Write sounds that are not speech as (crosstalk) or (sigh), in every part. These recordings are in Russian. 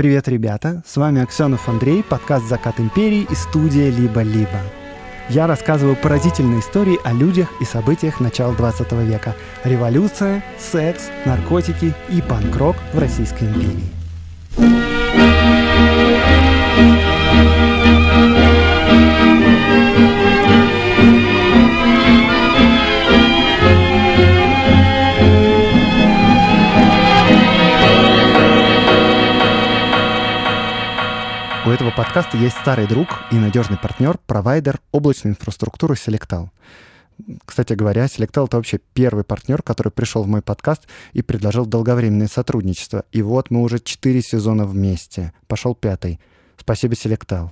Привет, ребята! С вами Аксенов Андрей, подкаст «Закат империи» и студия «Либо-либо». Я рассказываю поразительные истории о людях и событиях начала 20 века. Революция, секс, наркотики и панк-рок в Российской империи. этого подкаста есть старый друг и надежный партнер, провайдер облачной инфраструктуры Selectal. Кстати говоря, Selectal — это вообще первый партнер, который пришел в мой подкаст и предложил долговременное сотрудничество. И вот мы уже четыре сезона вместе. Пошел пятый. Спасибо, Selectal.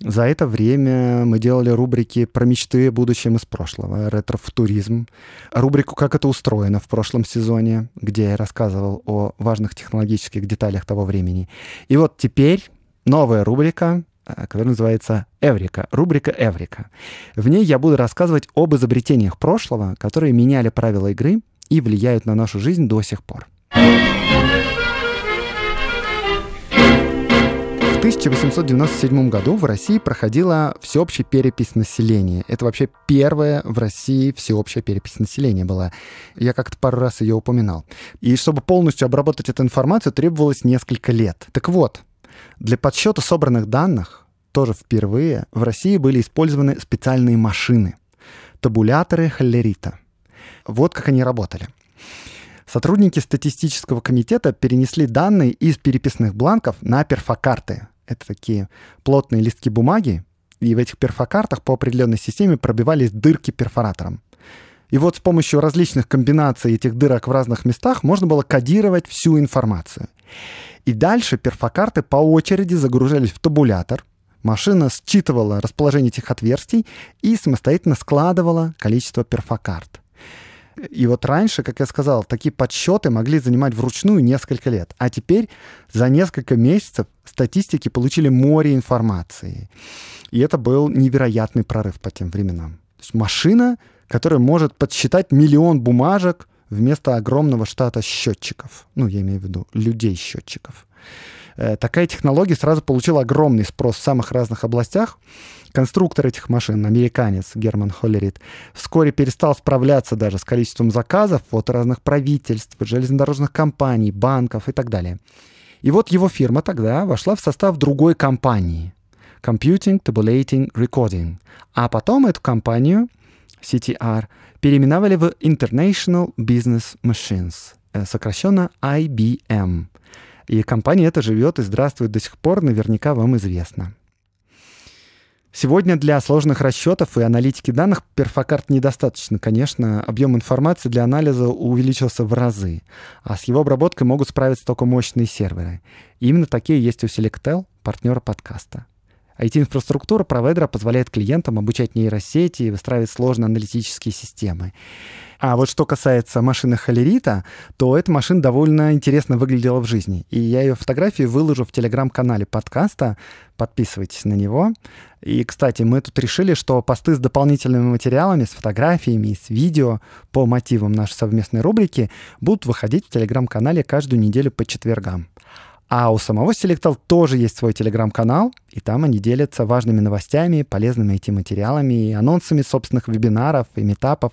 За это время мы делали рубрики про мечты о будущем из прошлого, ретро-футуризм, рубрику «Как это устроено» в прошлом сезоне, где я рассказывал о важных технологических деталях того времени. И вот теперь новая рубрика, э, которая называется «Эврика». Рубрика «Эврика». В ней я буду рассказывать об изобретениях прошлого, которые меняли правила игры и влияют на нашу жизнь до сих пор. В 1897 году в России проходила всеобщая перепись населения. Это вообще первая в России всеобщая перепись населения была. Я как-то пару раз ее упоминал. И чтобы полностью обработать эту информацию, требовалось несколько лет. Так вот, для подсчета собранных данных тоже впервые в России были использованы специальные машины – табуляторы холлерита. Вот как они работали. Сотрудники статистического комитета перенесли данные из переписных бланков на перфокарты. Это такие плотные листки бумаги, и в этих перфокартах по определенной системе пробивались дырки перфоратором. И вот с помощью различных комбинаций этих дырок в разных местах можно было кодировать всю информацию. И дальше перфокарты по очереди загружались в табулятор, машина считывала расположение этих отверстий и самостоятельно складывала количество перфокарт. И вот раньше, как я сказал, такие подсчеты могли занимать вручную несколько лет, а теперь за несколько месяцев статистики получили море информации. И это был невероятный прорыв по тем временам. То есть машина который может подсчитать миллион бумажек вместо огромного штата счетчиков. Ну, я имею в виду людей-счетчиков. Э, такая технология сразу получила огромный спрос в самых разных областях. Конструктор этих машин, американец Герман Холлерит, вскоре перестал справляться даже с количеством заказов от разных правительств, железнодорожных компаний, банков и так далее. И вот его фирма тогда вошла в состав другой компании – Computing Tabulating Recording. А потом эту компанию CTR, переименовали в International Business Machines, э, сокращенно IBM. И компания эта живет и здравствует до сих пор, наверняка вам известно. Сегодня для сложных расчетов и аналитики данных перфокарт недостаточно, конечно. Объем информации для анализа увеличился в разы, а с его обработкой могут справиться только мощные серверы. И именно такие есть у Selectel, партнера подкаста. IT-инфраструктура провайдера позволяет клиентам обучать нейросети и выстраивать сложные аналитические системы. А вот что касается машины Холерита, то эта машина довольно интересно выглядела в жизни. И я ее фотографию выложу в телеграм-канале подкаста. Подписывайтесь на него. И, кстати, мы тут решили, что посты с дополнительными материалами, с фотографиями, с видео по мотивам нашей совместной рубрики будут выходить в телеграм-канале каждую неделю по четвергам. А у самого Selectal тоже есть свой телеграм-канал, и там они делятся важными новостями, полезными IT-материалами и анонсами собственных вебинаров и метапов.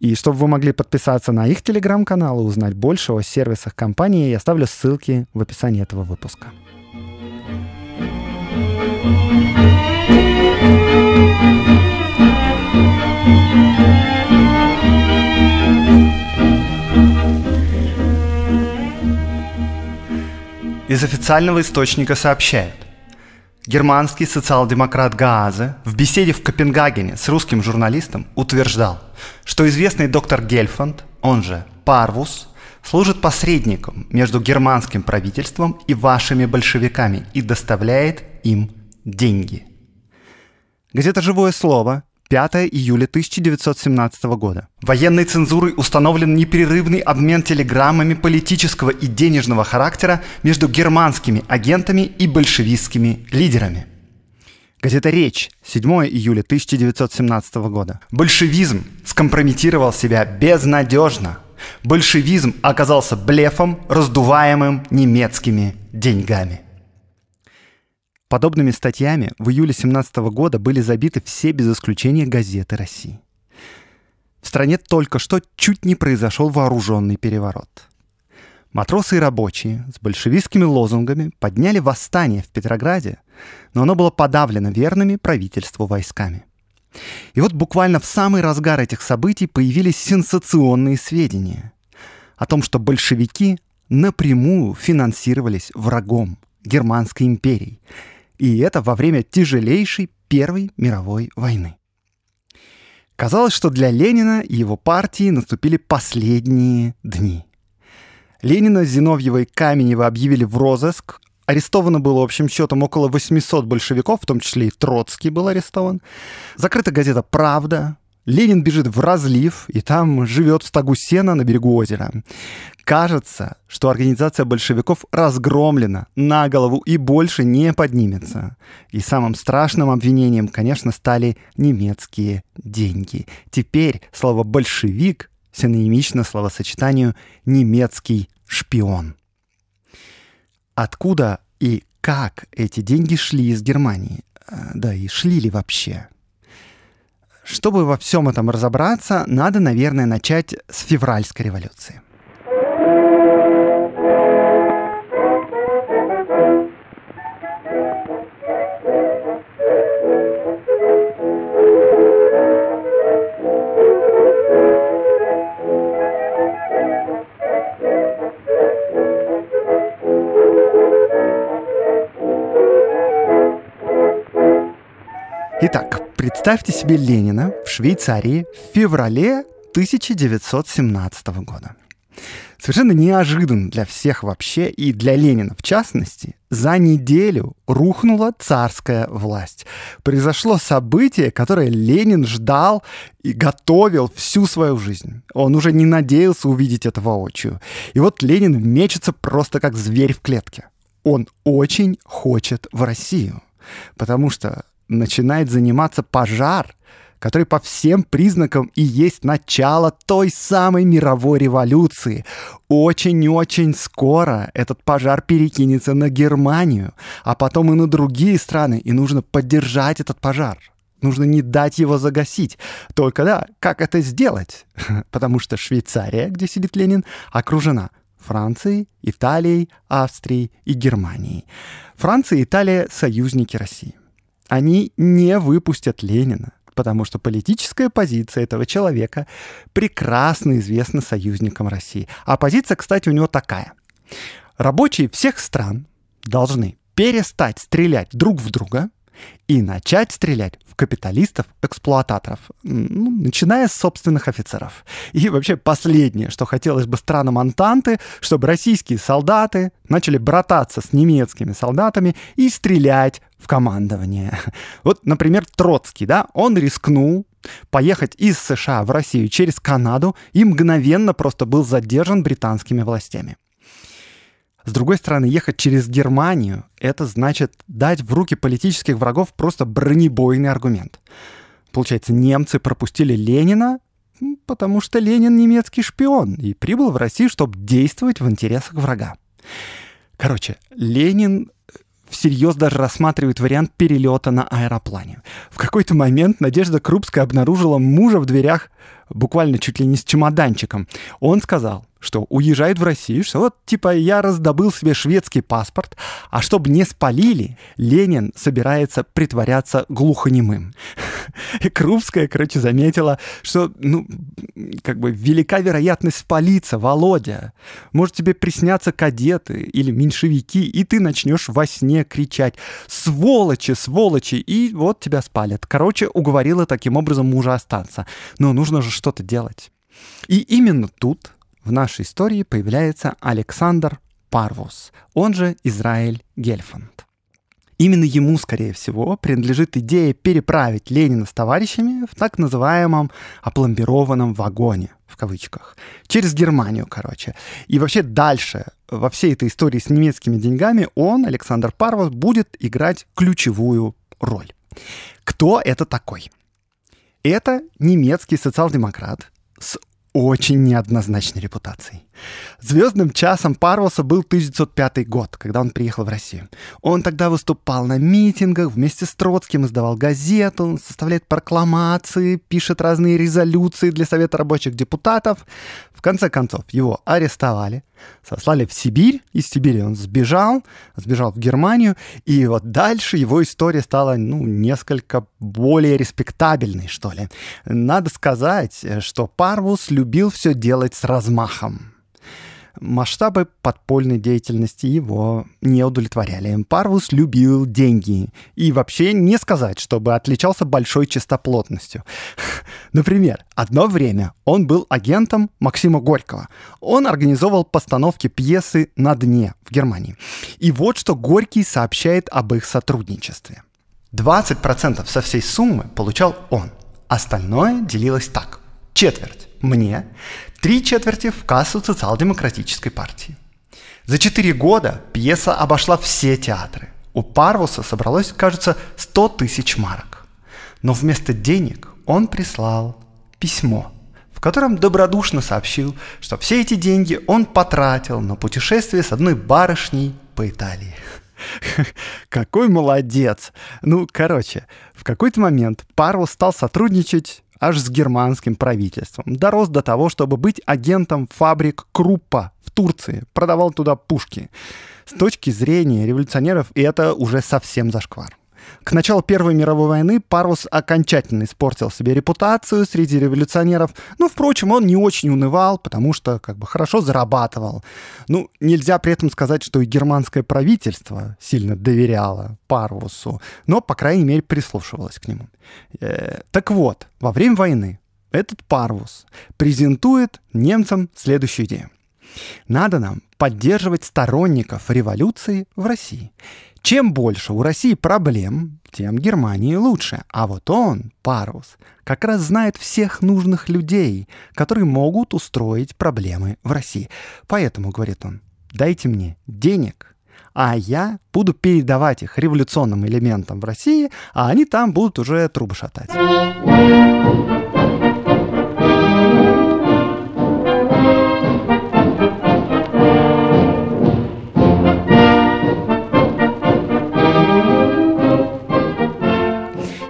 И чтобы вы могли подписаться на их телеграм-канал и узнать больше о сервисах компании, я оставлю ссылки в описании этого выпуска. thank you Из официального источника сообщают. Германский социал-демократ Гаазе в беседе в Копенгагене с русским журналистом утверждал, что известный доктор Гельфанд, он же Парвус, служит посредником между германским правительством и вашими большевиками и доставляет им деньги. Газета «Живое слово» 5 июля 1917 года. Военной цензурой установлен непрерывный обмен телеграммами политического и денежного характера между германскими агентами и большевистскими лидерами. Газета «Речь» 7 июля 1917 года. Большевизм скомпрометировал себя безнадежно. Большевизм оказался блефом, раздуваемым немецкими деньгами. Подобными статьями в июле 2017 года были забиты все без исключения газеты России. В стране только что чуть не произошел вооруженный переворот. Матросы и рабочие с большевистскими лозунгами подняли восстание в Петрограде, но оно было подавлено верными правительству войсками. И вот буквально в самый разгар этих событий появились сенсационные сведения о том, что большевики напрямую финансировались врагом Германской империи – и это во время тяжелейшей Первой мировой войны. Казалось, что для Ленина и его партии наступили последние дни. Ленина, Зиновьева и Каменева объявили в розыск. Арестовано было общим счетом около 800 большевиков, в том числе и Троцкий был арестован. Закрыта газета «Правда», Ленин бежит в разлив, и там живет в стогу сена на берегу озера. Кажется, что организация большевиков разгромлена на голову и больше не поднимется. И самым страшным обвинением, конечно, стали немецкие деньги. Теперь слово «большевик» синонимично словосочетанию «немецкий шпион». Откуда и как эти деньги шли из Германии? Э, да и шли ли вообще? Чтобы во всем этом разобраться, надо, наверное, начать с февральской революции. Итак, Представьте себе Ленина в Швейцарии в феврале 1917 года. Совершенно неожиданно для всех вообще и для Ленина в частности, за неделю рухнула царская власть. Произошло событие, которое Ленин ждал и готовил всю свою жизнь. Он уже не надеялся увидеть это воочию. И вот Ленин мечется просто как зверь в клетке. Он очень хочет в Россию. Потому что начинает заниматься пожар, который по всем признакам и есть начало той самой мировой революции. Очень-очень скоро этот пожар перекинется на Германию, а потом и на другие страны, и нужно поддержать этот пожар. Нужно не дать его загасить. Только да, как это сделать? (laughs) Потому что Швейцария, где сидит Ленин, окружена Францией, Италией, Австрией и Германией. Франция и Италия — союзники России. Они не выпустят Ленина, потому что политическая позиция этого человека прекрасно известна союзникам России. А позиция, кстати, у него такая. Рабочие всех стран должны перестать стрелять друг в друга, и начать стрелять в капиталистов-эксплуататоров, ну, начиная с собственных офицеров. И вообще последнее, что хотелось бы странам Антанты, чтобы российские солдаты начали брататься с немецкими солдатами и стрелять в командование. Вот, например, Троцкий, да, он рискнул поехать из США в Россию через Канаду и мгновенно просто был задержан британскими властями. С другой стороны, ехать через Германию — это значит дать в руки политических врагов просто бронебойный аргумент. Получается, немцы пропустили Ленина, потому что Ленин немецкий шпион и прибыл в Россию, чтобы действовать в интересах врага. Короче, Ленин э, всерьез даже рассматривает вариант перелета на аэроплане. В какой-то момент Надежда Крупская обнаружила мужа в дверях буквально чуть ли не с чемоданчиком. Он сказал, что уезжает в Россию, что вот типа я раздобыл себе шведский паспорт, а чтобы не спалили, Ленин собирается притворяться глухонемым. (laughs) И Крупская, короче, заметила, что, ну, как бы велика вероятность спалиться, Володя. Может тебе присняться кадеты или меньшевики, и ты начнешь во сне кричать «Сволочи, сволочи!» и вот тебя спалят. Короче, уговорила таким образом мужа остаться. Но нужно же что-то делать. И именно тут в нашей истории появляется Александр Парвус, он же Израиль Гельфанд. Именно ему, скорее всего, принадлежит идея переправить Ленина с товарищами в так называемом «опломбированном вагоне», в кавычках, через Германию, короче. И вообще дальше, во всей этой истории с немецкими деньгами, он, Александр Парвус, будет играть ключевую роль. Кто это такой? Это немецкий социал-демократ с очень неоднозначной репутацией. Звездным часом Парвуса был 1905 год, когда он приехал в Россию. Он тогда выступал на митингах, вместе с Троцким издавал газету, составляет прокламации, пишет разные резолюции для Совета рабочих депутатов. В конце концов, его арестовали, сослали в Сибирь, из Сибири он сбежал, сбежал в Германию, и вот дальше его история стала, ну, несколько более респектабельной, что ли. Надо сказать, что Парвус любил все делать с размахом. Масштабы подпольной деятельности его не удовлетворяли. Парвус любил деньги и вообще не сказать, чтобы отличался большой чистоплотностью. (laughs) Например, одно время он был агентом Максима Горького. Он организовал постановки пьесы «На дне» в Германии. И вот что Горький сообщает об их сотрудничестве. 20% со всей суммы получал он. Остальное делилось так. Четверть мне, три четверти в кассу социал-демократической партии. За четыре года пьеса обошла все театры. У Парвуса собралось, кажется, 100 тысяч марок. Но вместо денег он прислал письмо, в котором добродушно сообщил, что все эти деньги он потратил на путешествие с одной барышней по Италии. (laughs) Какой молодец! Ну, короче, в какой-то момент Парвус стал сотрудничать аж с германским правительством. Дорос до того, чтобы быть агентом фабрик Круппа в Турции. Продавал туда пушки. С точки зрения революционеров и это уже совсем зашквар. К началу Первой мировой войны Парус окончательно испортил себе репутацию среди революционеров. Но, ну, впрочем, он не очень унывал, потому что как бы хорошо зарабатывал. Ну, нельзя при этом сказать, что и германское правительство сильно доверяло Парвусу, но, по крайней мере, прислушивалось к нему. Э, так вот, во время войны этот Парвус презентует немцам следующую идею. Надо нам поддерживать сторонников революции в России. Чем больше у России проблем, тем Германии лучше. А вот он, Парус, как раз знает всех нужных людей, которые могут устроить проблемы в России. Поэтому, говорит он, дайте мне денег, а я буду передавать их революционным элементам в России, а они там будут уже трубы шатать.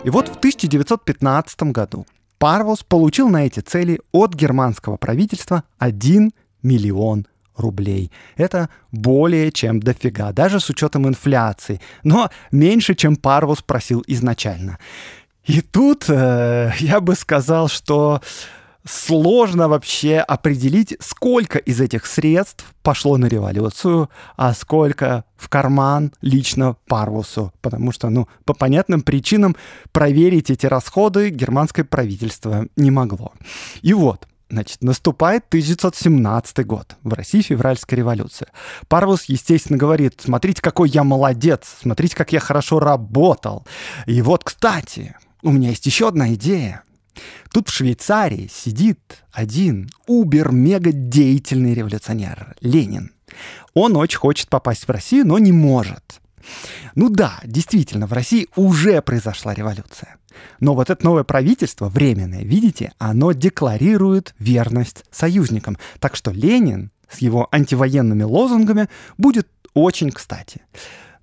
И вот в 1915 году Парвус получил на эти цели от германского правительства 1 миллион рублей. Это более чем дофига, даже с учетом инфляции, но меньше, чем Парвус просил изначально. И тут э, я бы сказал, что сложно вообще определить, сколько из этих средств пошло на революцию, а сколько в карман лично Парвусу, потому что, ну, по понятным причинам проверить эти расходы германское правительство не могло. И вот, Значит, наступает 1917 год. В России февральская революция. Парвус, естественно, говорит, смотрите, какой я молодец, смотрите, как я хорошо работал. И вот, кстати, у меня есть еще одна идея. Тут в Швейцарии сидит один убер-мега-деятельный революционер Ленин. Он очень хочет попасть в Россию, но не может. Ну да, действительно, в России уже произошла революция. Но вот это новое правительство, временное, видите, оно декларирует верность союзникам. Так что Ленин с его антивоенными лозунгами будет очень кстати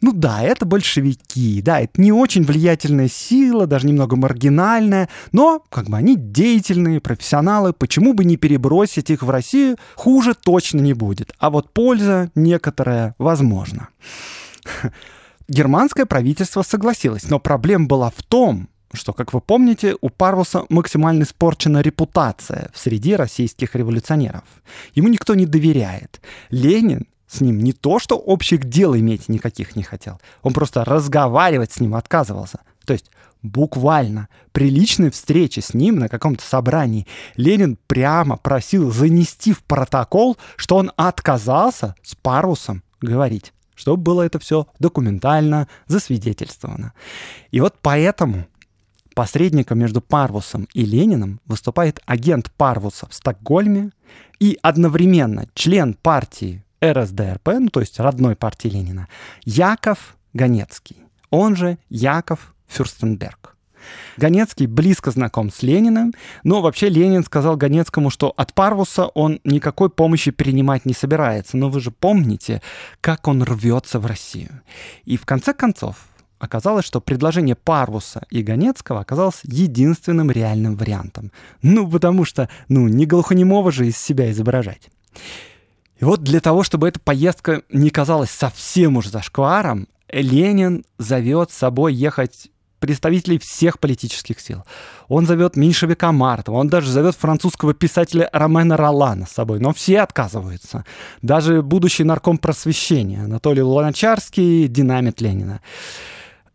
ну да, это большевики, да, это не очень влиятельная сила, даже немного маргинальная, но как бы они деятельные, профессионалы, почему бы не перебросить их в Россию, хуже точно не будет, а вот польза некоторая возможна. Германское правительство согласилось, но проблема была в том, что, как вы помните, у Парвуса максимально испорчена репутация среди российских революционеров. Ему никто не доверяет. Ленин с ним не то, что общих дел иметь никаких не хотел, он просто разговаривать с ним отказывался. То есть буквально при личной встрече с ним на каком-то собрании Ленин прямо просил занести в протокол, что он отказался с Парусом говорить чтобы было это все документально засвидетельствовано. И вот поэтому посредником между Парвусом и Лениным выступает агент Парвуса в Стокгольме и одновременно член партии РСДРП, ну, то есть родной партии Ленина, Яков Ганецкий, он же Яков Фюрстенберг. Ганецкий близко знаком с Лениным, но вообще Ленин сказал Ганецкому, что от Парвуса он никакой помощи принимать не собирается. Но вы же помните, как он рвется в Россию. И в конце концов оказалось, что предложение Парвуса и Ганецкого оказалось единственным реальным вариантом. Ну, потому что, ну, не глухонемого же из себя изображать. И вот для того, чтобы эта поездка не казалась совсем уж зашкваром, Ленин зовет с собой ехать представителей всех политических сил. Он зовет меньшевика Мартова, он даже зовет французского писателя Ромена Ролана с собой, но все отказываются. Даже будущий нарком просвещения Анатолий Луначарский динамит Ленина.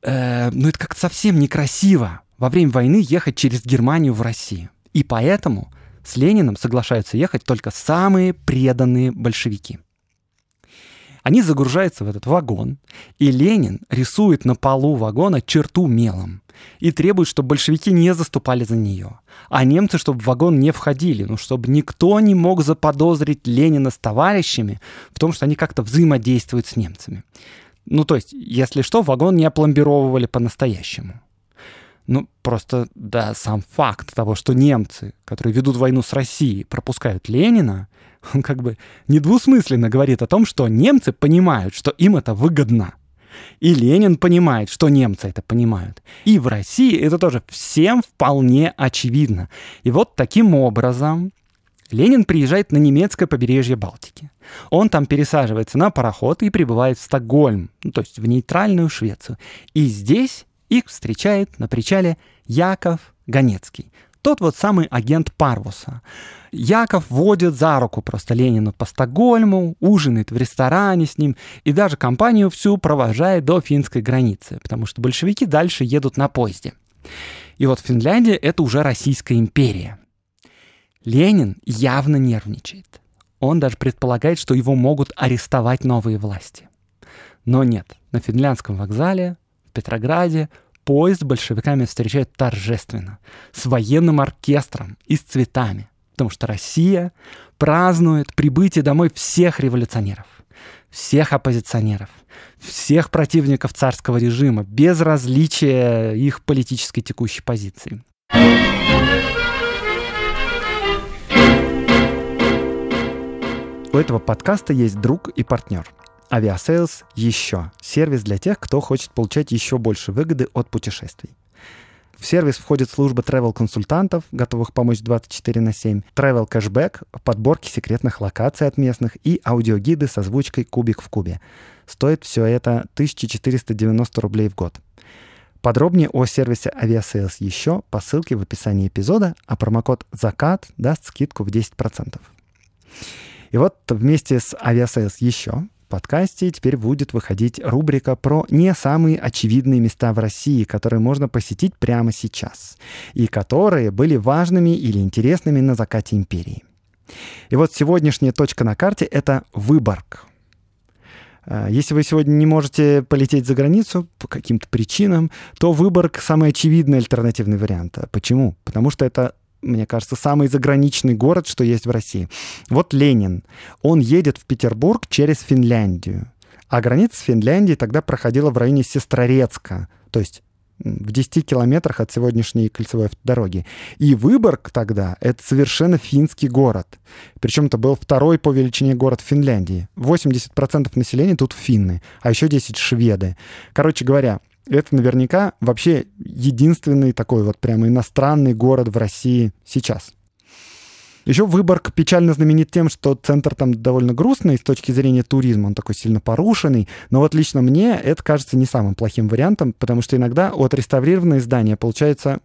Э, ну это как-то совсем некрасиво во время войны ехать через Германию в Россию. И поэтому с Лениным соглашаются ехать только самые преданные большевики. Они загружаются в этот вагон, и Ленин рисует на полу вагона черту мелом и требует, чтобы большевики не заступали за нее, а немцы, чтобы в вагон не входили, ну, чтобы никто не мог заподозрить Ленина с товарищами в том, что они как-то взаимодействуют с немцами. Ну, то есть, если что, вагон не опломбировывали по-настоящему. Ну, просто, да, сам факт того, что немцы, которые ведут войну с Россией, пропускают Ленина, (laughs) он как бы недвусмысленно говорит о том, что немцы понимают, что им это выгодно. И Ленин понимает, что немцы это понимают. И в России это тоже всем вполне очевидно. И вот таким образом Ленин приезжает на немецкое побережье Балтики. Он там пересаживается на пароход и прибывает в Стокгольм, ну, то есть в нейтральную Швецию. И здесь их встречает на причале Яков Ганецкий, тот вот самый агент Парвуса. Яков водит за руку просто Ленина по Стокгольму, ужинает в ресторане с ним и даже компанию всю провожает до финской границы, потому что большевики дальше едут на поезде. И вот Финляндия — это уже Российская империя. Ленин явно нервничает. Он даже предполагает, что его могут арестовать новые власти. Но нет, на финляндском вокзале в Петрограде поезд большевиками встречают торжественно, с военным оркестром и с цветами, потому что Россия празднует прибытие домой всех революционеров, всех оппозиционеров, всех противников царского режима, без различия их политической текущей позиции. У этого подкаста есть друг и партнер – Авиасейлс еще сервис для тех, кто хочет получать еще больше выгоды от путешествий. В сервис входит служба travel-консультантов, готовых помочь 24 на 7, travel кэшбэк, подборки секретных локаций от местных и аудиогиды со озвучкой «Кубик в кубе». Стоит все это 1490 рублей в год. Подробнее о сервисе Aviasales еще по ссылке в описании эпизода, а промокод «Закат» даст скидку в 10%. И вот вместе с Aviasales еще подкасте теперь будет выходить рубрика про не самые очевидные места в России, которые можно посетить прямо сейчас, и которые были важными или интересными на закате империи. И вот сегодняшняя точка на карте — это Выборг. А, если вы сегодня не можете полететь за границу по каким-то причинам, то Выборг — самый очевидный альтернативный вариант. А почему? Потому что это мне кажется, самый заграничный город, что есть в России. Вот Ленин. Он едет в Петербург через Финляндию. А граница с Финляндией тогда проходила в районе Сестрорецка, то есть в 10 километрах от сегодняшней кольцевой дороги. И Выборг тогда — это совершенно финский город. Причем это был второй по величине город Финляндии. 80% населения тут финны, а еще 10 — шведы. Короче говоря, это наверняка вообще единственный такой вот прямо иностранный город в России сейчас. Еще Выборг печально знаменит тем, что центр там довольно грустный с точки зрения туризма, он такой сильно порушенный, но вот лично мне это кажется не самым плохим вариантом, потому что иногда отреставрированные здания получаются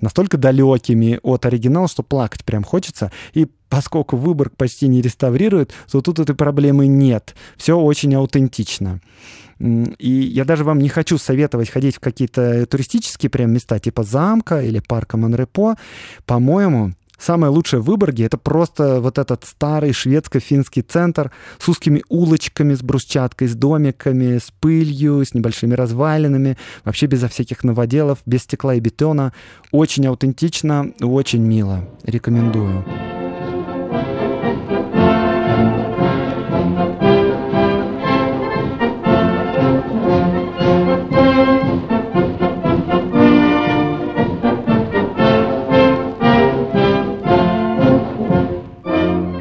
настолько далекими от оригинала, что плакать прям хочется, и поскольку Выборг почти не реставрирует, то тут этой проблемы нет. Все очень аутентично. И я даже вам не хочу советовать ходить в какие-то туристические прям места, типа замка или парка Монрепо. По-моему, Самое лучшее в Выборге — это просто вот этот старый шведско-финский центр с узкими улочками, с брусчаткой, с домиками, с пылью, с небольшими развалинами, вообще безо всяких новоделов, без стекла и бетона. Очень аутентично, очень мило. Рекомендую.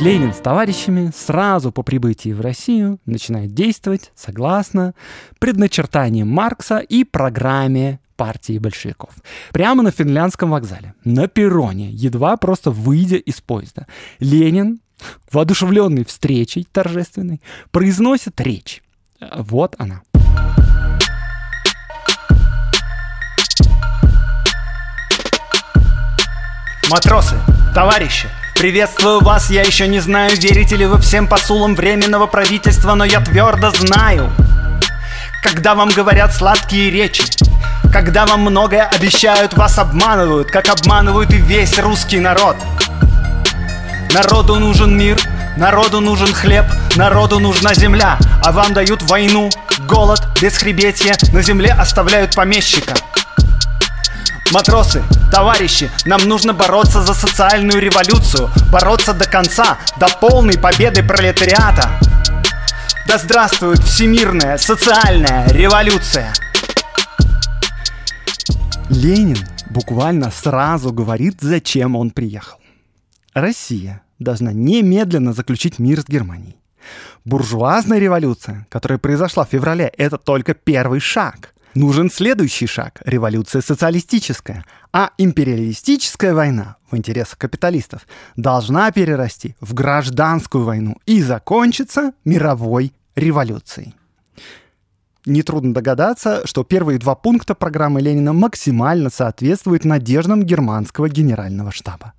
Ленин с товарищами сразу по прибытии в Россию начинает действовать согласно предначертаниям Маркса и программе партии большевиков. Прямо на финляндском вокзале, на перроне, едва просто выйдя из поезда, Ленин, воодушевленный встречей торжественной, произносит речь. Вот она. Матросы, товарищи, Приветствую вас, я еще не знаю, верите ли вы всем посулам временного правительства, но я твердо знаю, когда вам говорят сладкие речи, когда вам многое обещают, вас обманывают, как обманывают и весь русский народ. Народу нужен мир, народу нужен хлеб, народу нужна земля, а вам дают войну, голод, бесхребетье, на земле оставляют помещика. Матросы, товарищи, нам нужно бороться за социальную революцию, бороться до конца, до полной победы пролетариата. Да здравствует всемирная социальная революция! Ленин буквально сразу говорит, зачем он приехал. Россия должна немедленно заключить мир с Германией. Буржуазная революция, которая произошла в феврале, это только первый шаг. Нужен следующий шаг – революция социалистическая, а империалистическая война в интересах капиталистов должна перерасти в гражданскую войну и закончиться мировой революцией. Нетрудно догадаться, что первые два пункта программы Ленина максимально соответствуют надеждам германского генерального штаба.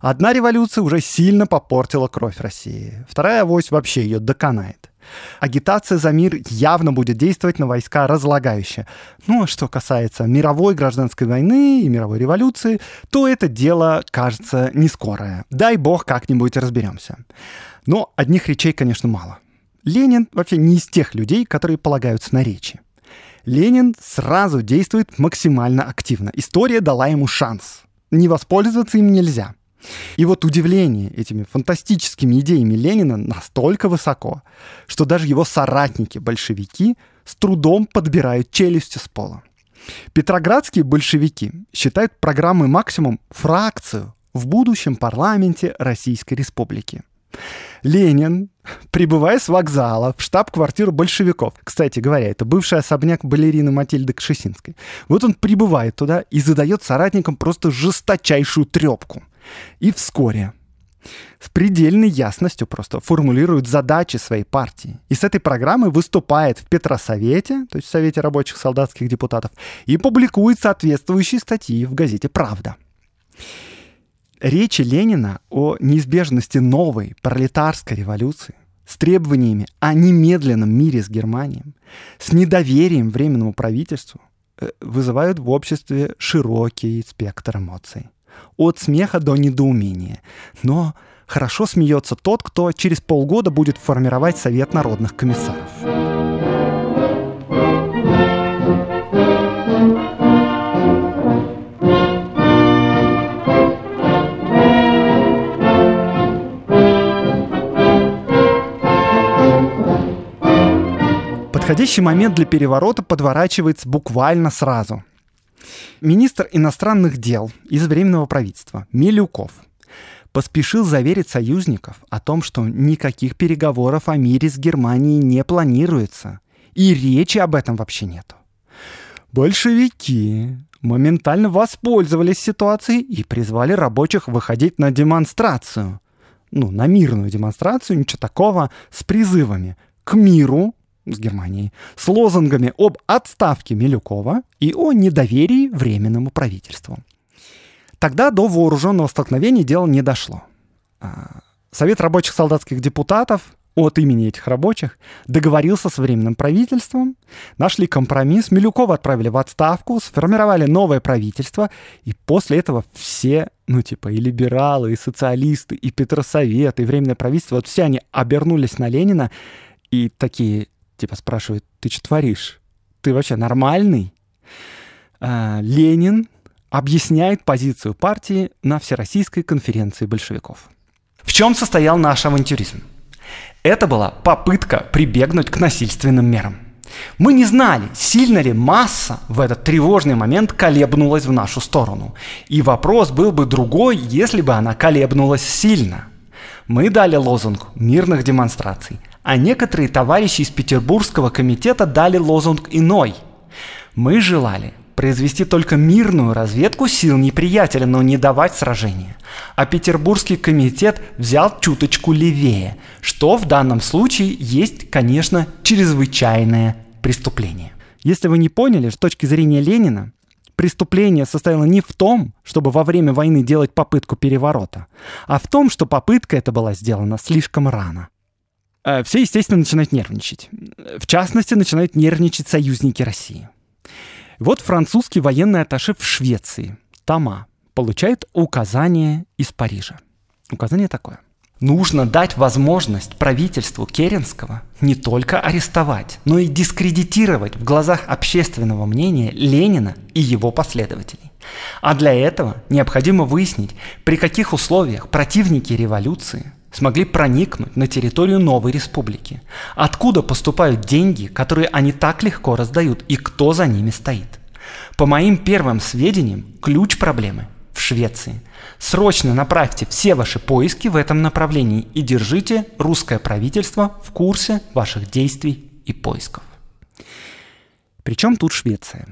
Одна революция уже сильно попортила кровь России, вторая вось, вообще ее доконает – Агитация за мир явно будет действовать на войска разлагающе. Ну а что касается мировой гражданской войны и мировой революции, то это дело, кажется, не скорое. Дай бог как-нибудь разберемся. Но одних речей, конечно, мало. Ленин вообще не из тех людей, которые полагаются на речи. Ленин сразу действует максимально активно. История дала ему шанс. Не воспользоваться им нельзя. И вот удивление этими фантастическими идеями Ленина настолько высоко, что даже его соратники-большевики с трудом подбирают челюсти с пола. Петроградские большевики считают программой максимум фракцию в будущем парламенте Российской Республики. Ленин, прибывая с вокзала в штаб-квартиру большевиков, кстати говоря, это бывший особняк балерины Матильды Кшесинской, вот он прибывает туда и задает соратникам просто жесточайшую трепку – и вскоре с предельной ясностью просто формулирует задачи своей партии. И с этой программы выступает в Петросовете, то есть в Совете рабочих солдатских депутатов, и публикует соответствующие статьи в газете «Правда». Речи Ленина о неизбежности новой пролетарской революции с требованиями о немедленном мире с Германией, с недоверием Временному правительству э, вызывают в обществе широкий спектр эмоций от смеха до недоумения. Но хорошо смеется тот, кто через полгода будет формировать Совет народных комиссаров. Подходящий момент для переворота подворачивается буквально сразу. Министр иностранных дел из Временного правительства Милюков поспешил заверить союзников о том, что никаких переговоров о мире с Германией не планируется, и речи об этом вообще нету. Большевики моментально воспользовались ситуацией и призвали рабочих выходить на демонстрацию. Ну, на мирную демонстрацию, ничего такого, с призывами к миру с Германией с лозунгами об отставке Милюкова и о недоверии Временному правительству. Тогда до вооруженного столкновения дело не дошло. А, Совет рабочих солдатских депутатов от имени этих рабочих договорился с Временным правительством, нашли компромисс, Милюкова отправили в отставку, сформировали новое правительство, и после этого все, ну типа и либералы, и социалисты, и Петросовет, и Временное правительство, вот все они обернулись на Ленина и такие, Типа спрашивает, ты что творишь? Ты вообще нормальный? А, Ленин объясняет позицию партии на Всероссийской конференции большевиков. В чем состоял наш авантюризм? Это была попытка прибегнуть к насильственным мерам. Мы не знали, сильно ли масса в этот тревожный момент колебнулась в нашу сторону. И вопрос был бы другой, если бы она колебнулась сильно. Мы дали лозунг мирных демонстраций, а некоторые товарищи из Петербургского комитета дали лозунг иной. Мы желали произвести только мирную разведку сил неприятеля, но не давать сражения. А Петербургский комитет взял чуточку левее, что в данном случае есть, конечно, чрезвычайное преступление. Если вы не поняли, с точки зрения Ленина, преступление состояло не в том, чтобы во время войны делать попытку переворота, а в том, что попытка эта была сделана слишком рано. Э, все, естественно, начинают нервничать. Э, в частности, начинают нервничать союзники России. Вот французский военный атташе в Швеции, Тома, получает указание из Парижа. Указание такое. Нужно дать возможность правительству Керенского не только арестовать, но и дискредитировать в глазах общественного мнения Ленина и его последователей. А для этого необходимо выяснить, при каких условиях противники революции смогли проникнуть на территорию новой республики? Откуда поступают деньги, которые они так легко раздают, и кто за ними стоит? По моим первым сведениям, ключ проблемы в Швеции. Срочно направьте все ваши поиски в этом направлении и держите русское правительство в курсе ваших действий и поисков. Причем тут Швеция?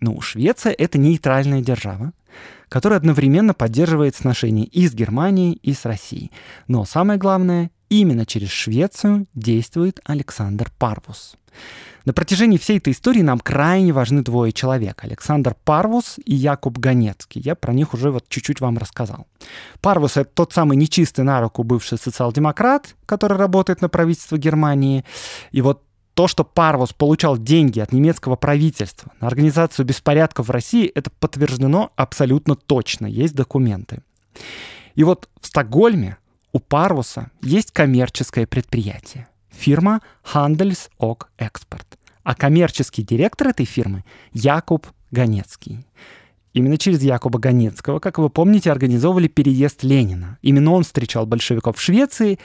Ну, Швеция — это нейтральная держава, который одновременно поддерживает сношения и с Германией, и с Россией. Но самое главное, именно через Швецию действует Александр Парвус. На протяжении всей этой истории нам крайне важны двое человек. Александр Парвус и Якуб Ганецкий. Я про них уже вот чуть-чуть вам рассказал. Парвус — это тот самый нечистый на руку бывший социал-демократ, который работает на правительство Германии. И вот то, что Парвус получал деньги от немецкого правительства на организацию беспорядков в России, это подтверждено абсолютно точно, есть документы. И вот в Стокгольме у Парвуса есть коммерческое предприятие. Фирма Handels og Export. А коммерческий директор этой фирмы Якуб Ганецкий. Именно через Якуба Ганецкого, как вы помните, организовывали переезд Ленина. Именно он встречал большевиков в Швеции,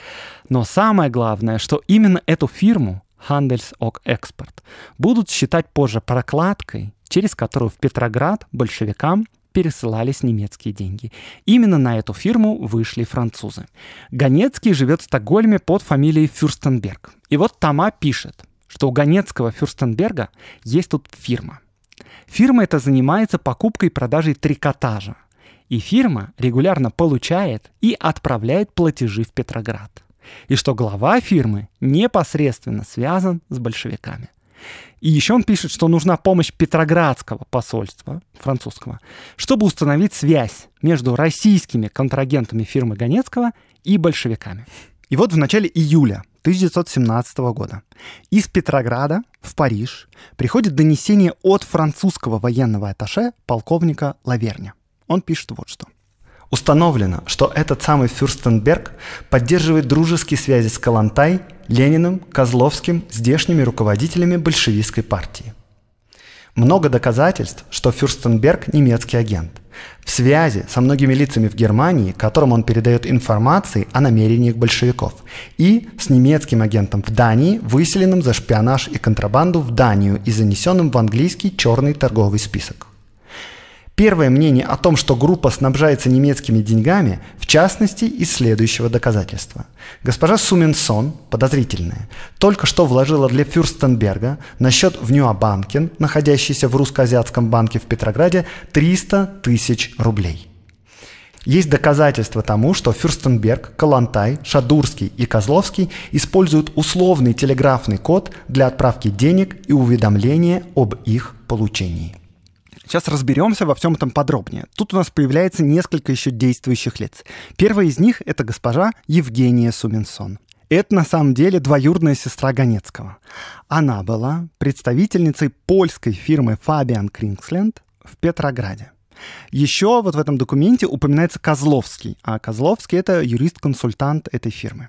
но самое главное, что именно эту фирму Handels och Export, будут считать позже прокладкой, через которую в Петроград большевикам пересылались немецкие деньги. Именно на эту фирму вышли французы. Ганецкий живет в Стокгольме под фамилией Фюрстенберг. И вот Тома пишет, что у Ганецкого Фюрстенберга есть тут фирма. Фирма эта занимается покупкой и продажей трикотажа. И фирма регулярно получает и отправляет платежи в Петроград и что глава фирмы непосредственно связан с большевиками. И еще он пишет, что нужна помощь Петроградского посольства французского, чтобы установить связь между российскими контрагентами фирмы Ганецкого и большевиками. И вот в начале июля 1917 года из Петрограда в Париж приходит донесение от французского военного атташе полковника Лаверня. Он пишет вот что. Установлено, что этот самый Фюрстенберг поддерживает дружеские связи с Калантай, Лениным, Козловским, здешними руководителями большевистской партии. Много доказательств, что Фюрстенберг немецкий агент. В связи со многими лицами в Германии, которым он передает информации о намерениях большевиков, и с немецким агентом в Дании, выселенным за шпионаж и контрабанду в Данию и занесенным в английский черный торговый список. Первое мнение о том, что группа снабжается немецкими деньгами, в частности, из следующего доказательства. Госпожа Суменсон, подозрительная, только что вложила для Фюрстенберга на счет в Нюабанкен, находящийся в русско-азиатском банке в Петрограде, 300 тысяч рублей. Есть доказательства тому, что Фюрстенберг, Калантай, Шадурский и Козловский используют условный телеграфный код для отправки денег и уведомления об их получении. Сейчас разберемся во всем этом подробнее. Тут у нас появляется несколько еще действующих лиц. Первая из них — это госпожа Евгения Суминсон. Это на самом деле двоюродная сестра Ганецкого. Она была представительницей польской фирмы Fabian Kringsland в Петрограде. Еще вот в этом документе упоминается Козловский, а Козловский — это юрист-консультант этой фирмы.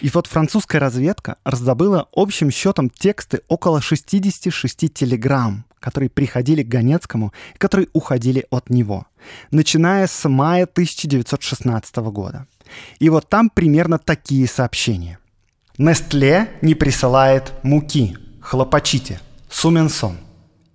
И вот французская разведка раздобыла общим счетом тексты около 66 телеграмм, которые приходили к Ганецкому и которые уходили от него, начиная с мая 1916 года. И вот там примерно такие сообщения. «Нестле не присылает муки. Хлопочите. Суменсон.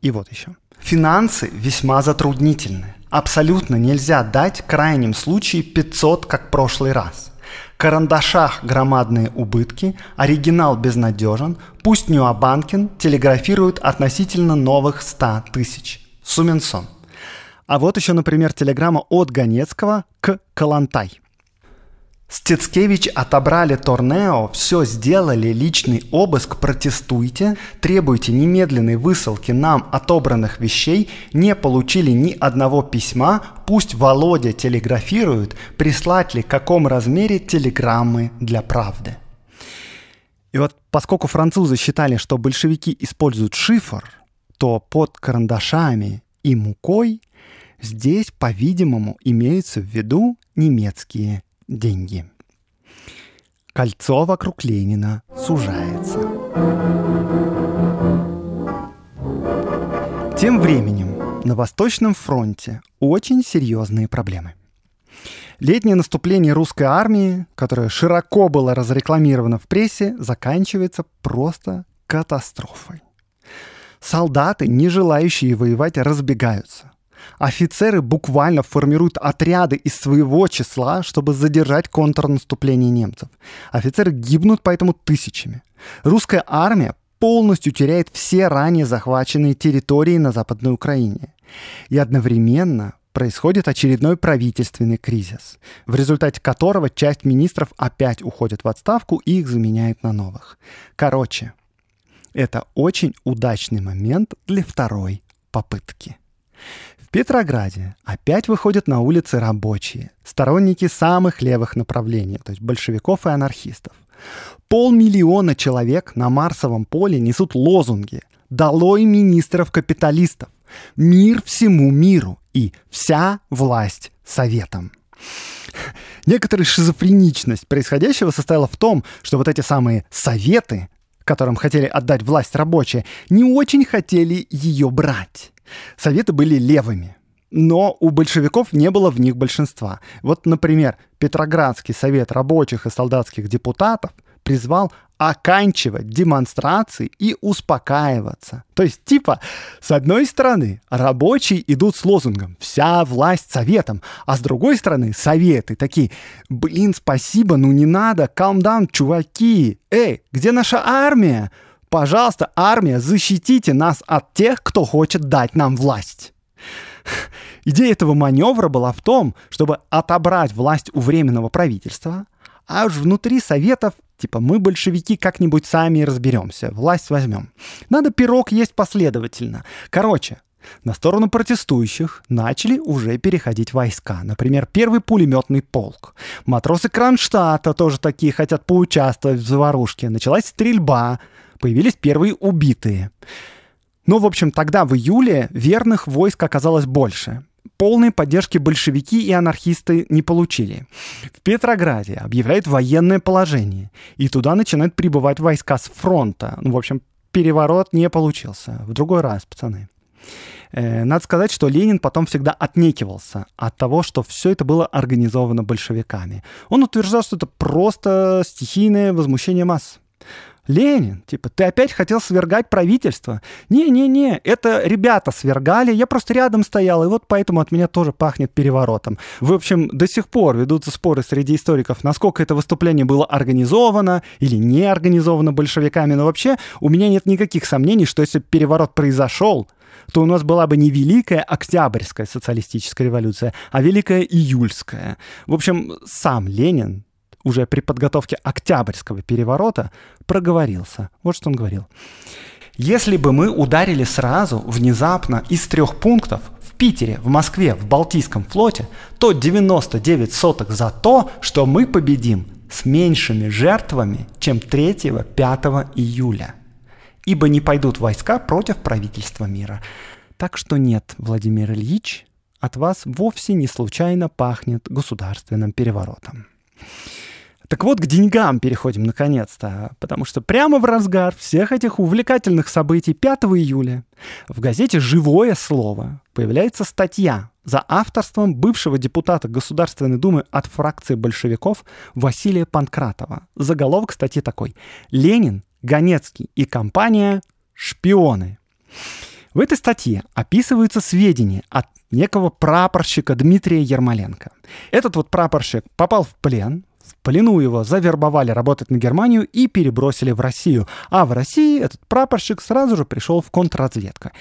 И вот еще. «Финансы весьма затруднительны. Абсолютно нельзя дать в крайнем случае 500, как прошлый раз карандашах громадные убытки, оригинал безнадежен, пусть Ньюабанкин телеграфирует относительно новых 100 тысяч. Суменсон. А вот еще, например, телеграмма от Ганецкого к Калантай. Стецкевич отобрали Торнео, все сделали, личный обыск, протестуйте, требуйте немедленной высылки нам отобранных вещей, не получили ни одного письма, пусть Володя телеграфирует, прислать ли каком размере телеграммы для правды. И вот поскольку французы считали, что большевики используют шифр, то под карандашами и мукой здесь, по-видимому, имеются в виду немецкие деньги. Кольцо вокруг Ленина сужается. Тем временем на Восточном фронте очень серьезные проблемы. Летнее наступление русской армии, которое широко было разрекламировано в прессе, заканчивается просто катастрофой. Солдаты, не желающие воевать, разбегаются. Офицеры буквально формируют отряды из своего числа, чтобы задержать контрнаступление немцев. Офицеры гибнут поэтому тысячами. Русская армия полностью теряет все ранее захваченные территории на Западной Украине. И одновременно происходит очередной правительственный кризис, в результате которого часть министров опять уходит в отставку и их заменяет на новых. Короче, это очень удачный момент для второй попытки. В Петрограде опять выходят на улицы рабочие, сторонники самых левых направлений, то есть большевиков и анархистов. Полмиллиона человек на Марсовом поле несут лозунги «Долой министров-капиталистов», «Мир всему миру» и «Вся власть советам». Некоторая шизофреничность происходящего состояла в том, что вот эти самые «советы», которым хотели отдать власть рабочие, не очень хотели ее брать. Советы были левыми, но у большевиков не было в них большинства. Вот, например, Петроградский совет рабочих и солдатских депутатов призвал оканчивать демонстрации и успокаиваться. То есть, типа, с одной стороны, рабочие идут с лозунгом «Вся власть советом», а с другой стороны, советы такие «Блин, спасибо, ну не надо, calm down, чуваки! Эй, где наша армия?» Пожалуйста, армия, защитите нас от тех, кто хочет дать нам власть. (laughs) Идея этого маневра была в том, чтобы отобрать власть у временного правительства, а уж внутри советов, типа мы большевики как-нибудь сами разберемся, власть возьмем. Надо пирог есть последовательно. Короче, на сторону протестующих начали уже переходить войска. Например, первый пулеметный полк. Матросы Кронштадта тоже такие хотят поучаствовать в заварушке. Началась стрельба появились первые убитые. Но, ну, в общем, тогда, в июле, верных войск оказалось больше. Полной поддержки большевики и анархисты не получили. В Петрограде объявляют военное положение, и туда начинают прибывать войска с фронта. Ну, в общем, переворот не получился. В другой раз, пацаны. Э, надо сказать, что Ленин потом всегда отнекивался от того, что все это было организовано большевиками. Он утверждал, что это просто стихийное возмущение масс. Ленин, типа, ты опять хотел свергать правительство. Не-не-не, это ребята свергали, я просто рядом стоял, и вот поэтому от меня тоже пахнет переворотом. В общем, до сих пор ведутся споры среди историков, насколько это выступление было организовано или не организовано большевиками, но вообще у меня нет никаких сомнений, что если переворот произошел, то у нас была бы не Великая Октябрьская социалистическая революция, а Великая Июльская. В общем, сам Ленин уже при подготовке Октябрьского переворота проговорился. Вот что он говорил. Если бы мы ударили сразу, внезапно, из трех пунктов в Питере, в Москве, в Балтийском флоте, то 99 соток за то, что мы победим с меньшими жертвами, чем 3-5 июля. Ибо не пойдут войска против правительства мира. Так что нет, Владимир Ильич, от вас вовсе не случайно пахнет государственным переворотом. Так вот, к деньгам переходим наконец-то, потому что прямо в разгар всех этих увлекательных событий 5 июля в газете «Живое слово» появляется статья за авторством бывшего депутата Государственной Думы от фракции большевиков Василия Панкратова. Заголовок статьи такой «Ленин, Ганецкий и компания – шпионы». В этой статье описываются сведения от некого прапорщика Дмитрия Ермоленко. Этот вот прапорщик попал в плен, в плену его завербовали работать на Германию и перебросили в Россию. А в России этот прапорщик сразу же пришел в контрразведку.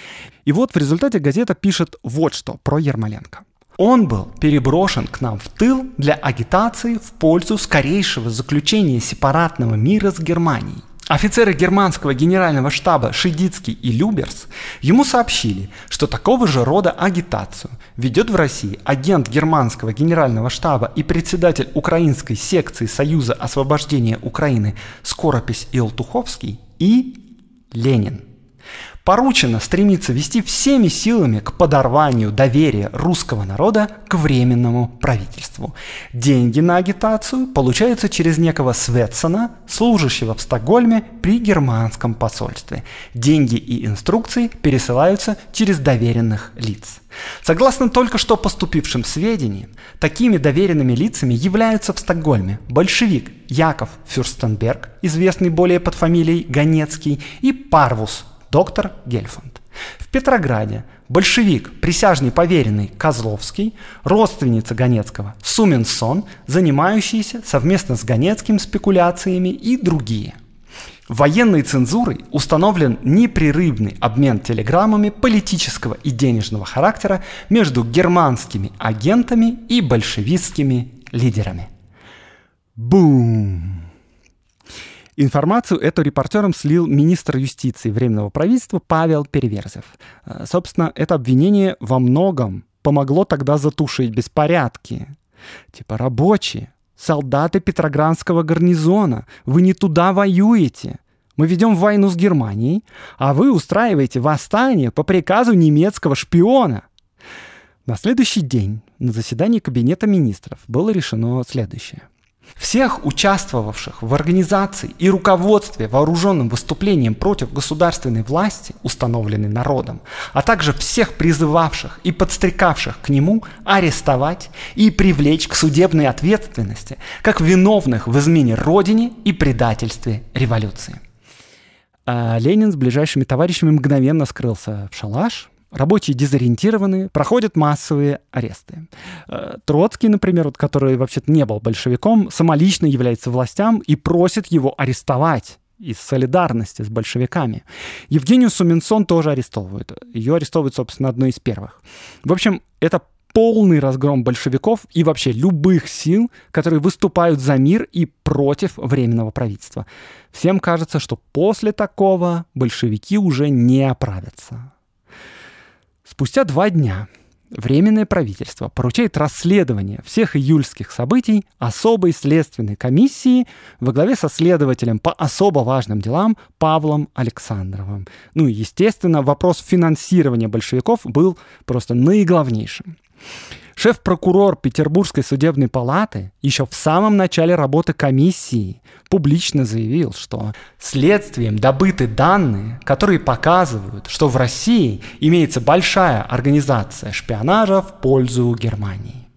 И вот в результате газета пишет вот что про Ермоленко. Он был переброшен к нам в тыл для агитации в пользу скорейшего заключения сепаратного мира с Германией. Офицеры германского генерального штаба Шидицкий и Люберс ему сообщили, что такого же рода агитацию ведет в России агент германского генерального штаба и председатель украинской секции Союза освобождения Украины Скоропись Илтуховский и Ленин поручено стремиться вести всеми силами к подорванию доверия русского народа к временному правительству. Деньги на агитацию получаются через некого Светсона, служащего в Стокгольме при германском посольстве. Деньги и инструкции пересылаются через доверенных лиц. Согласно только что поступившим сведениям, такими доверенными лицами являются в Стокгольме большевик Яков Фюрстенберг, известный более под фамилией Ганецкий, и Парвус доктор Гельфанд. В Петрограде большевик, присяжный поверенный Козловский, родственница Ганецкого Суменсон, занимающийся совместно с Ганецким спекуляциями и другие. Военной цензурой установлен непрерывный обмен телеграммами политического и денежного характера между германскими агентами и большевистскими лидерами. Бум! Информацию эту репортерам слил министр юстиции Временного правительства Павел Переверзев. Э, собственно, это обвинение во многом помогло тогда затушить беспорядки. Типа рабочие, солдаты Петроградского гарнизона, вы не туда воюете. Мы ведем войну с Германией, а вы устраиваете восстание по приказу немецкого шпиона. На следующий день на заседании Кабинета министров было решено следующее – всех участвовавших в организации и руководстве вооруженным выступлением против государственной власти, установленной народом, а также всех призывавших и подстрекавших к нему арестовать и привлечь к судебной ответственности как виновных в измене Родине и предательстве революции. А Ленин с ближайшими товарищами мгновенно скрылся в шалаш – рабочие дезориентированы, проходят массовые аресты. Э, Троцкий, например, вот, который вообще-то не был большевиком, самолично является властям и просит его арестовать из солидарности с большевиками. Евгению Суменсон тоже арестовывают. Ее арестовывают, собственно, одной из первых. В общем, это полный разгром большевиков и вообще любых сил, которые выступают за мир и против временного правительства. Всем кажется, что после такого большевики уже не оправятся. Спустя два дня Временное правительство поручает расследование всех июльских событий особой следственной комиссии во главе со следователем по особо важным делам Павлом Александровым. Ну и, естественно, вопрос финансирования большевиков был просто наиглавнейшим. Шеф-прокурор Петербургской судебной палаты еще в самом начале работы комиссии публично заявил, что следствием добыты данные, которые показывают, что в России имеется большая организация шпионажа в пользу Германии.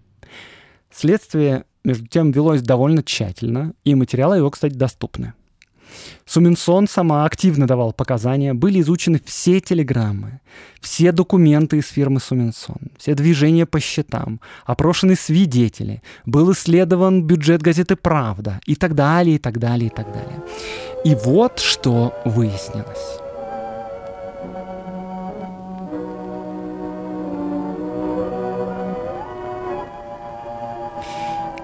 Следствие, между тем, велось довольно тщательно, и материалы его, кстати, доступны. Суминсон сама активно давал показания, были изучены все телеграммы, все документы из фирмы Суминсон, все движения по счетам, опрошены свидетели, был исследован бюджет газеты «Правда» и так далее, и так далее, и так далее. И вот что выяснилось.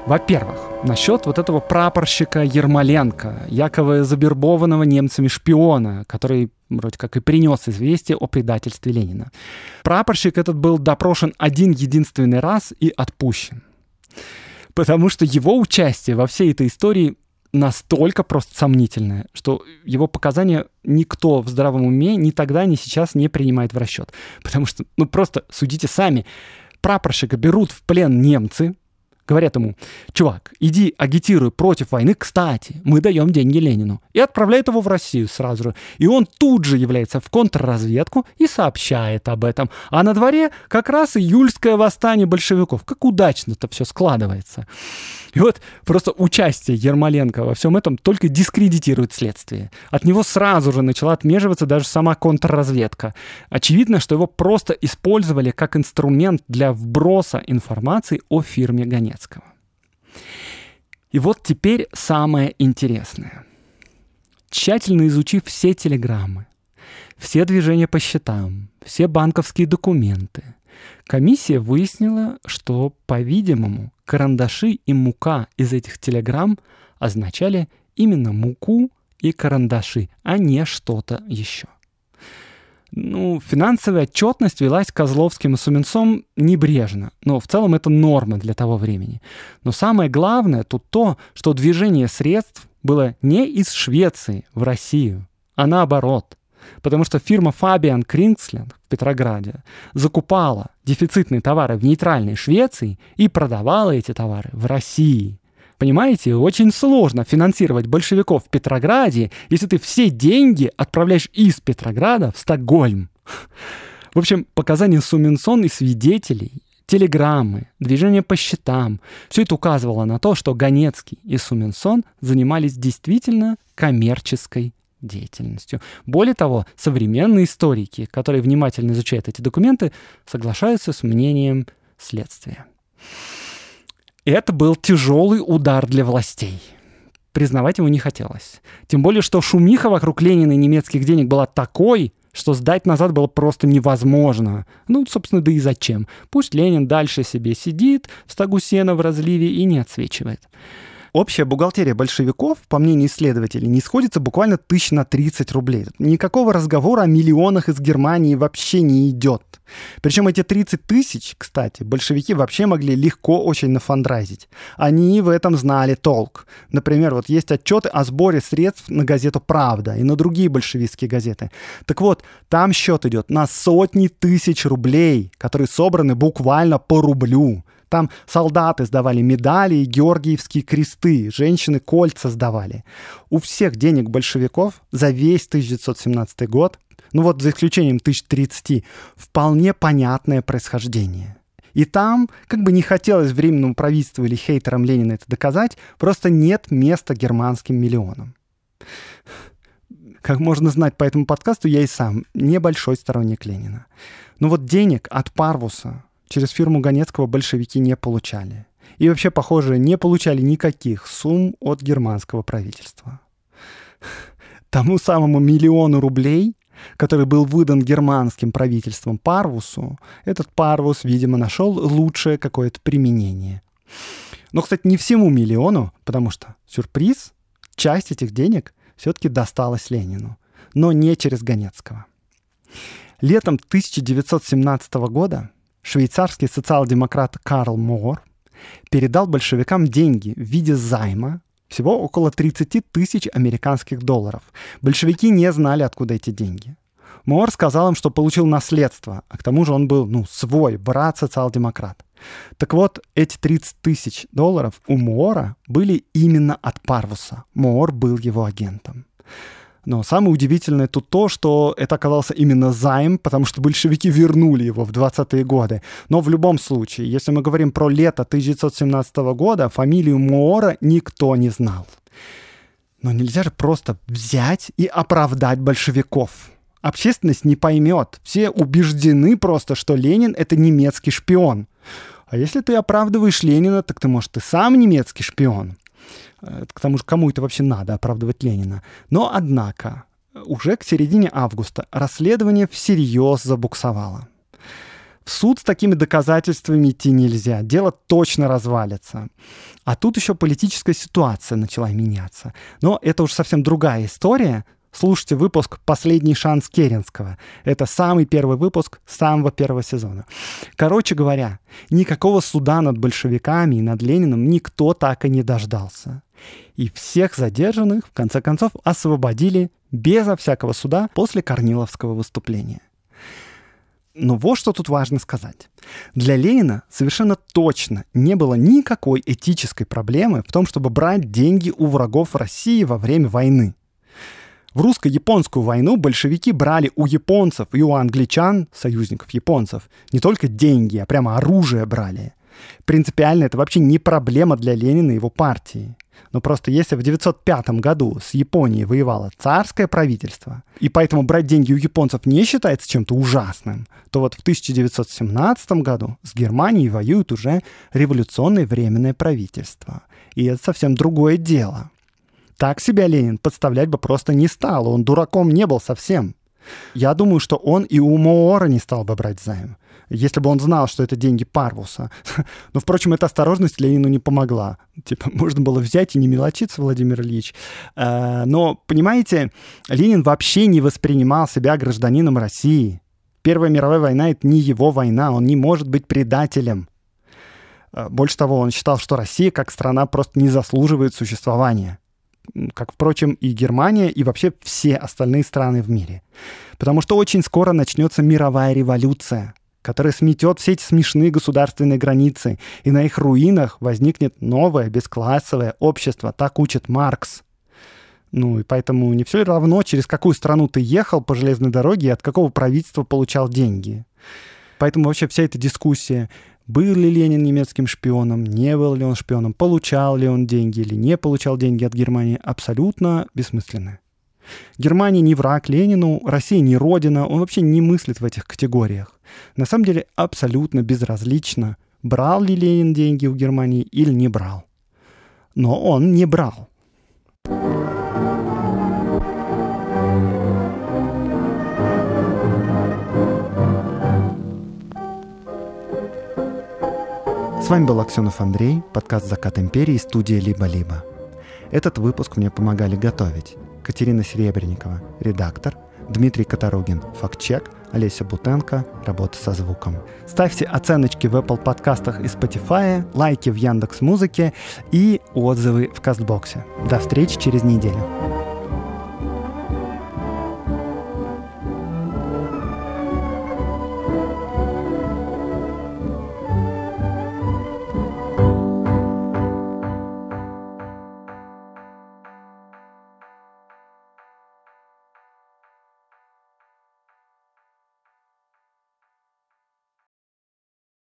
Во-первых, насчет вот этого прапорщика Ермоленко, якобы забербованного немцами шпиона, который вроде как и принес известие о предательстве Ленина. Прапорщик этот был допрошен один единственный раз и отпущен. Потому что его участие во всей этой истории настолько просто сомнительное, что его показания никто в здравом уме ни тогда, ни сейчас не принимает в расчет. Потому что, ну просто судите сами, прапорщика берут в плен немцы, говорят ему, чувак, иди агитируй против войны, кстати, мы даем деньги Ленину. И отправляют его в Россию сразу же. И он тут же является в контрразведку и сообщает об этом. А на дворе как раз июльское восстание большевиков. Как удачно-то все складывается. И вот просто участие Ермоленко во всем этом только дискредитирует следствие. От него сразу же начала отмеживаться даже сама контрразведка. Очевидно, что его просто использовали как инструмент для вброса информации о фирме Ганецкого. И вот теперь самое интересное. Тщательно изучив все телеграммы, все движения по счетам, все банковские документы, Комиссия выяснила, что, по-видимому, карандаши и мука из этих телеграмм означали именно муку и карандаши, а не что-то еще. Ну, финансовая отчетность велась Козловским и Суменцом небрежно, но в целом это норма для того времени. Но самое главное тут то, что движение средств было не из Швеции в Россию, а наоборот потому что фирма Фабиан Крингсленд в Петрограде закупала дефицитные товары в нейтральной Швеции и продавала эти товары в России. Понимаете, очень сложно финансировать большевиков в Петрограде, если ты все деньги отправляешь из Петрограда в Стокгольм. В общем, показания Суминсон и свидетелей, телеграммы, движение по счетам – все это указывало на то, что Ганецкий и Суминсон занимались действительно коммерческой деятельностью. Более того, современные историки, которые внимательно изучают эти документы, соглашаются с мнением следствия. Это был тяжелый удар для властей. Признавать его не хотелось. Тем более, что шумиха вокруг Ленина и немецких денег была такой, что сдать назад было просто невозможно. Ну, собственно, да и зачем. Пусть Ленин дальше себе сидит в стогу сена в разливе и не отсвечивает. Общая бухгалтерия большевиков, по мнению исследователей, не сходится буквально тысяч на 30 рублей. Никакого разговора о миллионах из Германии вообще не идет. Причем эти 30 тысяч, кстати, большевики вообще могли легко очень нафандразить. Они в этом знали толк. Например, вот есть отчеты о сборе средств на газету «Правда» и на другие большевистские газеты. Так вот, там счет идет на сотни тысяч рублей, которые собраны буквально по рублю. Там солдаты сдавали медали и георгиевские кресты, женщины кольца сдавали. У всех денег большевиков за весь 1917 год, ну вот за исключением 1030, вполне понятное происхождение. И там, как бы не хотелось временному правительству или хейтерам Ленина это доказать, просто нет места германским миллионам. Как можно знать по этому подкасту, я и сам небольшой сторонник Ленина. Но ну вот денег от Парвуса, через фирму Ганецкого большевики не получали. И вообще, похоже, не получали никаких сумм от германского правительства. (laughs) Тому самому миллиону рублей, который был выдан германским правительством Парвусу, этот Парвус, видимо, нашел лучшее какое-то применение. Но, кстати, не всему миллиону, потому что, сюрприз, часть этих денег все-таки досталась Ленину, но не через Ганецкого. Летом 1917 года швейцарский социал-демократ Карл Мор передал большевикам деньги в виде займа, всего около 30 тысяч американских долларов. Большевики не знали, откуда эти деньги. Мор сказал им, что получил наследство, а к тому же он был, ну, свой, брат социал-демократ. Так вот, эти 30 тысяч долларов у Моора были именно от Парвуса. Моор был его агентом. Но самое удивительное тут то, что это оказался именно займ, потому что большевики вернули его в 20-е годы. Но в любом случае, если мы говорим про лето 1917 года, фамилию Моора никто не знал. Но нельзя же просто взять и оправдать большевиков. Общественность не поймет. Все убеждены просто, что Ленин — это немецкий шпион. А если ты оправдываешь Ленина, так ты, может, и сам немецкий шпион. Э, к тому же, кому это вообще надо оправдывать Ленина? Но, однако, уже к середине августа расследование всерьез забуксовало. В суд с такими доказательствами идти нельзя, дело точно развалится. А тут еще политическая ситуация начала меняться. Но это уж совсем другая история, слушайте выпуск «Последний шанс Керенского». Это самый первый выпуск самого первого сезона. Короче говоря, никакого суда над большевиками и над Лениным никто так и не дождался. И всех задержанных, в конце концов, освободили безо всякого суда после Корниловского выступления. Но вот что тут важно сказать. Для Ленина совершенно точно не было никакой этической проблемы в том, чтобы брать деньги у врагов России во время войны. В русско-японскую войну большевики брали у японцев и у англичан, союзников японцев, не только деньги, а прямо оружие брали. Принципиально это вообще не проблема для Ленина и его партии. Но просто если в 1905 году с Японией воевало царское правительство, и поэтому брать деньги у японцев не считается чем-то ужасным, то вот в 1917 году с Германией воюет уже революционное временное правительство. И это совсем другое дело. Так себя Ленин подставлять бы просто не стал, он дураком не был совсем. Я думаю, что он и у Моора не стал бы брать займ, если бы он знал, что это деньги Парвуса. (laughs) Но, впрочем, эта осторожность Ленину не помогла. Типа, можно было взять и не мелочиться, Владимир Ильич. Э, но, понимаете, Ленин вообще не воспринимал себя гражданином России. Первая мировая война — это не его война, он не может быть предателем. Э, больше того, он считал, что Россия как страна просто не заслуживает существования как, впрочем, и Германия, и вообще все остальные страны в мире. Потому что очень скоро начнется мировая революция, которая сметет все эти смешные государственные границы, и на их руинах возникнет новое бесклассовое общество, так учит Маркс. Ну и поэтому не все равно, через какую страну ты ехал по железной дороге и от какого правительства получал деньги. Поэтому вообще вся эта дискуссия был ли Ленин немецким шпионом, не был ли он шпионом, получал ли он деньги или не получал деньги от Германии, абсолютно бессмысленны. Германия не враг Ленину, Россия не родина, он вообще не мыслит в этих категориях. На самом деле абсолютно безразлично, брал ли Ленин деньги у Германии или не брал. Но он не брал. С вами был Аксенов Андрей, подкаст «Закат империи» студия «Либо-либо». Этот выпуск мне помогали готовить Катерина Серебренникова, редактор, Дмитрий Катарогин, фактчек, Олеся Бутенко, работа со звуком. Ставьте оценочки в Apple подкастах и Spotify, лайки в Яндекс Музыке и отзывы в Кастбоксе. До встречи через неделю.